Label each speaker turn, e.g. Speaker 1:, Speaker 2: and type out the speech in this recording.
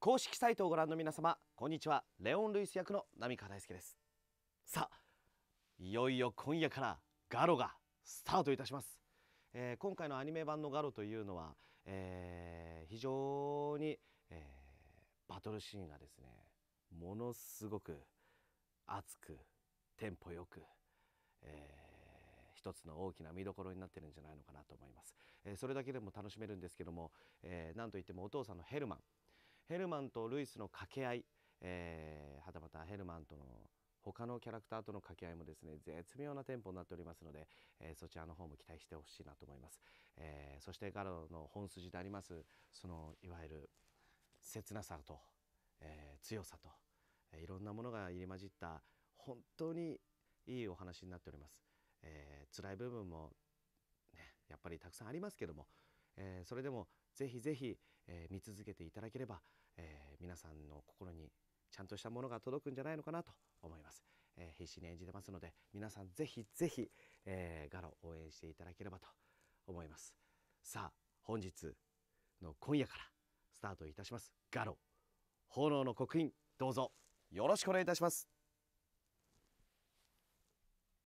Speaker 1: 公式サイトをご覧の皆様こんにちはレオン・ルイス役の浪川大輔ですさあいよいよ今夜からガロがスタートいたします、えー、今回のアニメ版のガロというのは、えー、非常に、えー、バトルシーンがですねものすごく熱くテンポよく、えー、一つの大きな見どころになってるんじゃないのかなと思います、えー、それだけでも楽しめるんですけども、えー、なんといってもお父さんのヘルマンヘルマンとルイスの掛け合い、えー、はたまたヘルマンとの他のキャラクターとの掛け合いもですね絶妙なテンポになっておりますので、えー、そちらの方も期待してほしいなと思います、えー、そしてガロの本筋でありますそのいわゆる切なさと、えー、強さと、えいろんなものが入り混じった本当にいいお話になっております、え辛い部分もねやっぱりたくさんありますけどもえー、それでもぜひぜひ、えー、見続けていただければ、えー、皆さんの心にちゃんとしたものが届くんじゃないのかなと思います、えー、必死に演じてますので皆さんぜひぜひ、えー、ガロ応援していただければと思いますさあ本日の今夜からスタートいたしますガロ炎の刻印どうぞよろしくお願いいたします